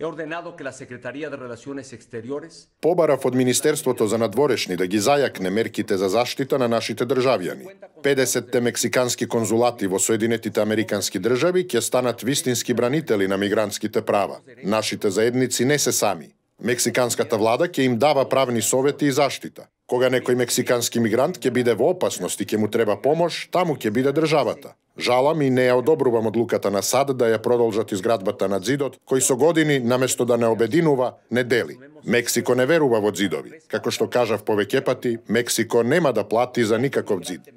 е ордено que la Secretaría de Relaciones Екстериорис Побарав од Министерството за надворешни да ги зајакне мерките за заштита на нашите државјани. 50-те мексикански конзулати во Соединетите Американски држави ќе станат вистински бранители на мигрантските права. Нашите заедници не се сами. Мексиканската влада ќе им дава правни совети и заштита. Кога некој мексикански мигрант ќе биде во опасност и ќе му треба помош, таму ќе биде државата. Жалам и не ја одобрувам одлуката на САД да ја продолжат изградбата на Дзидот, кој со години, наместо да не обединува, не дели. Мексико не верува во Дзидови. Како што кажав повеќе пати, Мексико нема да плати за никаков Дзид.